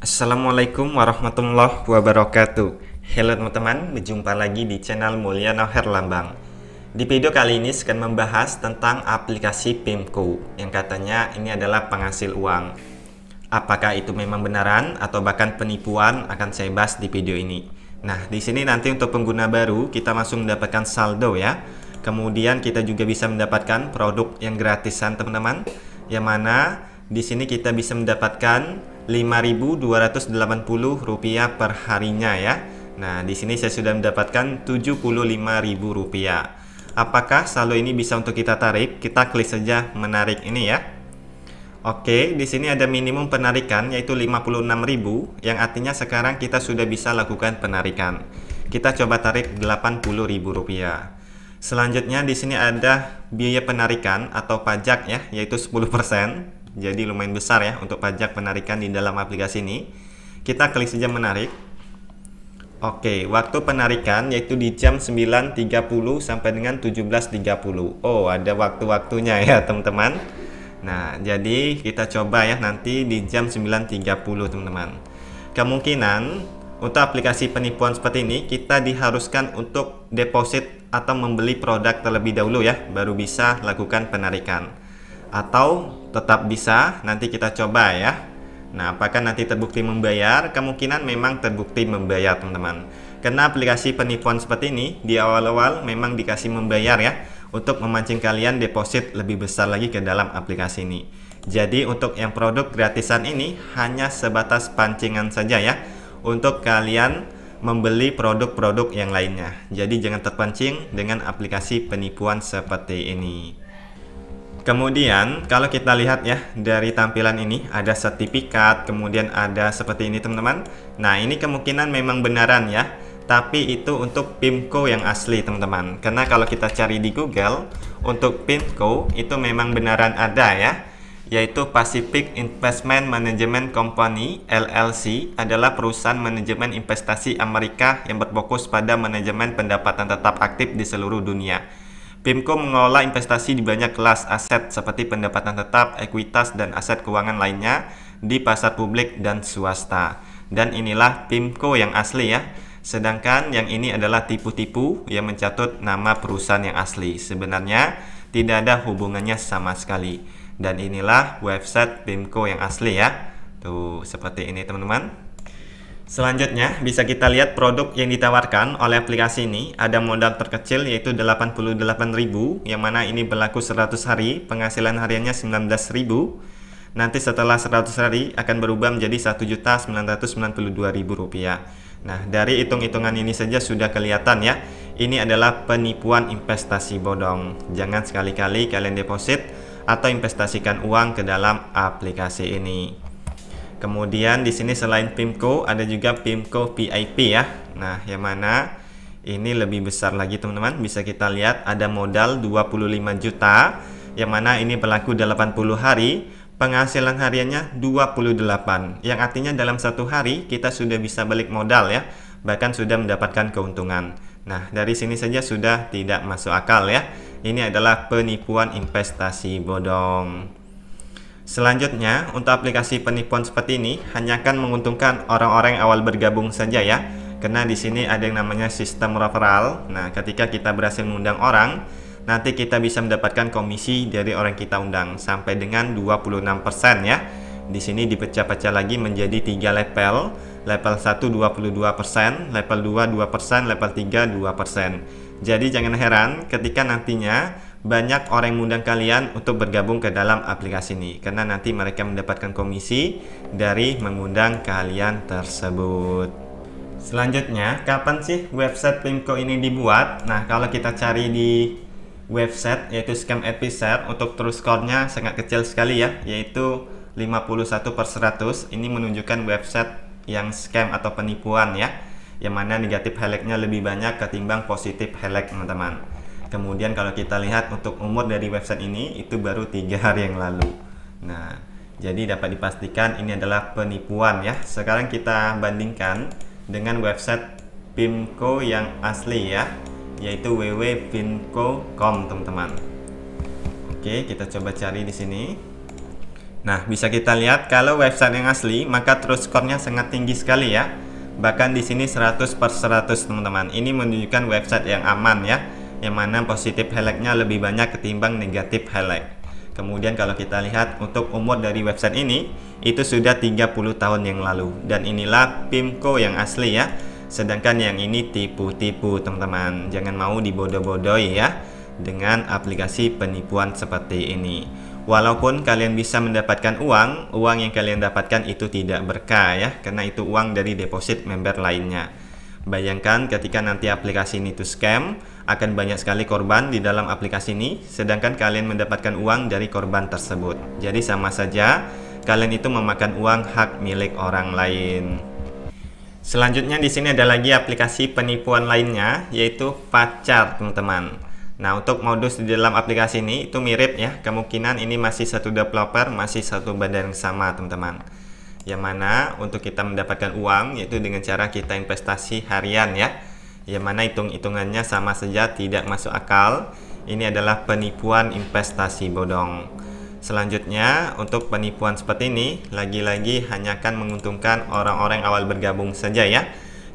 Assalamualaikum warahmatullahi wabarakatuh Halo teman-teman, berjumpa lagi di channel Mulyana Herlambang Di video kali ini saya akan membahas tentang aplikasi PIMCO Yang katanya ini adalah penghasil uang Apakah itu memang benaran atau bahkan penipuan akan saya bahas di video ini Nah, di sini nanti untuk pengguna baru kita langsung mendapatkan saldo ya Kemudian kita juga bisa mendapatkan produk yang gratisan teman-teman Yang mana di sini kita bisa mendapatkan 5.280 rupiah per harinya ya. Nah, di sini saya sudah mendapatkan 75.000 rupiah. Apakah saldo ini bisa untuk kita tarik? Kita klik saja menarik ini ya. Oke, di sini ada minimum penarikan yaitu 56.000 yang artinya sekarang kita sudah bisa lakukan penarikan. Kita coba tarik Rp80.000. Selanjutnya di sini ada biaya penarikan atau pajak ya, yaitu 10%. Jadi lumayan besar ya untuk pajak penarikan di dalam aplikasi ini. Kita klik saja menarik. Oke, waktu penarikan yaitu di jam 9.30 sampai dengan 17.30. Oh, ada waktu-waktunya ya, teman-teman. Nah, jadi kita coba ya nanti di jam 9.30, teman-teman. Kemungkinan untuk aplikasi penipuan seperti ini kita diharuskan untuk deposit atau membeli produk terlebih dahulu ya, baru bisa lakukan penarikan atau tetap bisa nanti kita coba ya Nah apakah nanti terbukti membayar kemungkinan memang terbukti membayar teman-teman karena aplikasi penipuan seperti ini di awal-awal memang dikasih membayar ya untuk memancing kalian deposit lebih besar lagi ke dalam aplikasi ini jadi untuk yang produk gratisan ini hanya sebatas pancingan saja ya untuk kalian membeli produk-produk yang lainnya. Jadi jangan terpancing dengan aplikasi penipuan seperti ini. Kemudian kalau kita lihat ya dari tampilan ini ada sertifikat, kemudian ada seperti ini teman-teman. Nah, ini kemungkinan memang benaran ya. Tapi itu untuk PIMCO yang asli teman-teman. Karena kalau kita cari di Google untuk PIMCO itu memang benaran ada ya. Yaitu Pacific Investment Management Company LLC adalah perusahaan manajemen investasi Amerika yang berfokus pada manajemen pendapatan tetap aktif di seluruh dunia. Pimco mengelola investasi di banyak kelas aset seperti pendapatan tetap, ekuitas, dan aset keuangan lainnya di pasar publik dan swasta. Dan inilah Pimco yang asli ya. Sedangkan yang ini adalah tipu-tipu yang mencatut nama perusahaan yang asli. Sebenarnya tidak ada hubungannya sama sekali. Dan inilah website Pimco yang asli ya. Tuh, seperti ini teman-teman. Selanjutnya, bisa kita lihat produk yang ditawarkan oleh aplikasi ini. Ada modal terkecil yaitu 88.000 yang mana ini berlaku 100 hari, penghasilan hariannya 19.000. Nanti setelah 100 hari akan berubah menjadi Rp1.992.000. Nah, dari hitung-hitungan ini saja sudah kelihatan ya. Ini adalah penipuan investasi bodong. Jangan sekali-kali kalian deposit atau investasikan uang ke dalam aplikasi ini. Kemudian di sini selain PIMCO ada juga PIMCO PIP ya. Nah, yang mana ini lebih besar lagi teman-teman. Bisa kita lihat ada modal 25 juta yang mana ini berlaku 80 hari, penghasilan hariannya 28. Yang artinya dalam satu hari kita sudah bisa balik modal ya, bahkan sudah mendapatkan keuntungan. Nah, dari sini saja sudah tidak masuk akal ya. Ini adalah penipuan investasi bodong. Selanjutnya, untuk aplikasi penipuan seperti ini hanya akan menguntungkan orang-orang yang awal bergabung saja ya. Karena di sini ada yang namanya sistem referral. Nah, ketika kita berhasil mengundang orang, nanti kita bisa mendapatkan komisi dari orang kita undang sampai dengan 26% ya. Di sini dipecah-pecah lagi menjadi 3 level. Level 1 22%, level 2 2%, level 3 2%. Jadi jangan heran ketika nantinya banyak orang yang mengundang kalian untuk bergabung ke dalam aplikasi ini karena nanti mereka mendapatkan komisi dari mengundang kalian tersebut. Selanjutnya, kapan sih website Pimco ini dibuat? Nah, kalau kita cari di website yaitu scam episode untuk true score-nya sangat kecil sekali ya, yaitu 51 per 100. Ini menunjukkan website yang scam atau penipuan ya, yang mana negatif highlightnya lebih banyak ketimbang positif highlight teman-teman. Kemudian kalau kita lihat untuk umur dari website ini itu baru tiga hari yang lalu. Nah, jadi dapat dipastikan ini adalah penipuan ya. Sekarang kita bandingkan dengan website Pimco yang asli ya, yaitu www.pimco.com teman-teman. Oke, kita coba cari di sini. Nah, bisa kita lihat kalau website yang asli maka terus skornya sangat tinggi sekali ya. Bahkan di sini 100 per 100 teman-teman. Ini menunjukkan website yang aman ya yang mana positif highlightnya lebih banyak ketimbang negatif highlight. Kemudian kalau kita lihat untuk umur dari website ini itu sudah 30 tahun yang lalu dan inilah Pimco yang asli ya. Sedangkan yang ini tipu-tipu teman-teman. Jangan mau dibodoh-bodohi ya dengan aplikasi penipuan seperti ini. Walaupun kalian bisa mendapatkan uang, uang yang kalian dapatkan itu tidak berkah ya, karena itu uang dari deposit member lainnya. Bayangkan ketika nanti aplikasi ini itu scam, akan banyak sekali korban di dalam aplikasi ini, sedangkan kalian mendapatkan uang dari korban tersebut. Jadi sama saja, kalian itu memakan uang hak milik orang lain. Selanjutnya di sini ada lagi aplikasi penipuan lainnya, yaitu pacar teman-teman. Nah untuk modus di dalam aplikasi ini itu mirip ya, kemungkinan ini masih satu developer, masih satu badan yang sama teman-teman. Yang mana untuk kita mendapatkan uang yaitu dengan cara kita investasi harian ya yang mana hitung-hitungannya sama saja tidak masuk akal. Ini adalah penipuan investasi bodong. Selanjutnya, untuk penipuan seperti ini, lagi-lagi hanya akan menguntungkan orang-orang awal bergabung saja ya.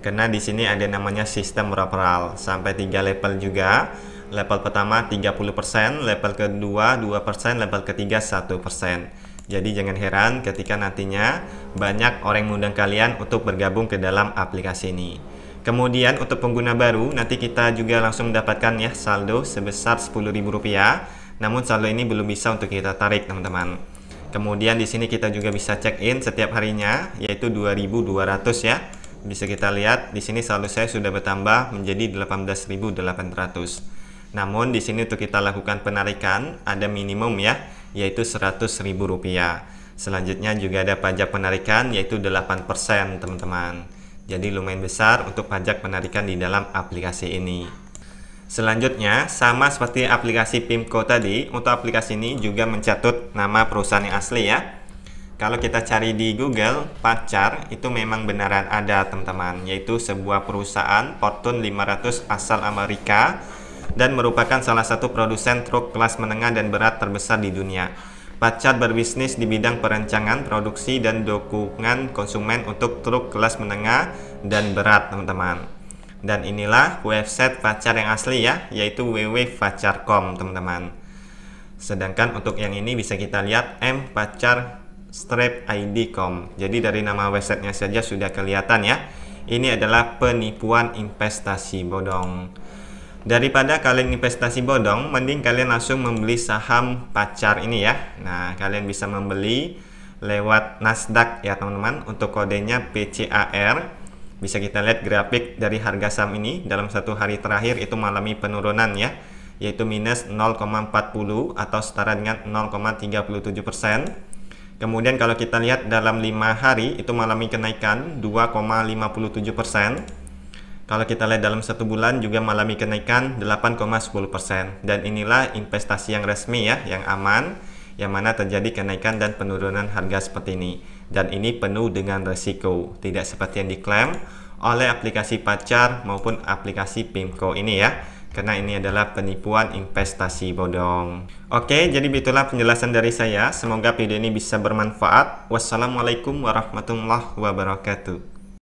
Karena di sini ada namanya sistem referral sampai 3 level juga. Level pertama 30%, level kedua 2%, level ketiga 1%. Jadi jangan heran ketika nantinya banyak orang mengundang kalian untuk bergabung ke dalam aplikasi ini. Kemudian untuk pengguna baru nanti kita juga langsung mendapatkan ya saldo sebesar Rp10.000. Namun saldo ini belum bisa untuk kita tarik, teman-teman. Kemudian di sini kita juga bisa check in setiap harinya yaitu 2.200 ya. Bisa kita lihat di sini saldo saya sudah bertambah menjadi 18.800. Namun di sini untuk kita lakukan penarikan ada minimum ya yaitu Rp100.000. Selanjutnya juga ada pajak penarikan yaitu 8% teman-teman. Jadi lumayan besar untuk pajak penarikan di dalam aplikasi ini. Selanjutnya, sama seperti aplikasi PIMCO tadi, untuk aplikasi ini juga mencatut nama perusahaan yang asli ya. Kalau kita cari di Google, pacar itu memang beneran ada teman-teman, yaitu sebuah perusahaan Fortune 500 asal Amerika dan merupakan salah satu produsen truk kelas menengah dan berat terbesar di dunia. Pacar berbisnis di bidang perencangan, produksi, dan dukungan konsumen untuk truk kelas menengah dan berat, teman-teman. Dan inilah website pacar yang asli ya, yaitu www.pacar.com, teman-teman. Sedangkan untuk yang ini bisa kita lihat mpacar id.com. Jadi dari nama websitenya saja sudah kelihatan ya. Ini adalah penipuan investasi bodong. Daripada kalian investasi bodong, mending kalian langsung membeli saham pacar ini ya. Nah, kalian bisa membeli lewat Nasdaq ya teman-teman untuk kodenya PCAR. Bisa kita lihat grafik dari harga saham ini dalam satu hari terakhir itu mengalami penurunan ya, yaitu minus 0,40 atau setara dengan 0,37 Kemudian kalau kita lihat dalam 5 hari itu mengalami kenaikan 2,57 persen kalau kita lihat dalam satu bulan juga mengalami kenaikan 8,10%. Dan inilah investasi yang resmi ya, yang aman, yang mana terjadi kenaikan dan penurunan harga seperti ini. Dan ini penuh dengan resiko, tidak seperti yang diklaim oleh aplikasi pacar maupun aplikasi PIMCO ini ya karena ini adalah penipuan investasi bodong. Oke, jadi itulah penjelasan dari saya. Semoga video ini bisa bermanfaat. Wassalamualaikum warahmatullahi wabarakatuh.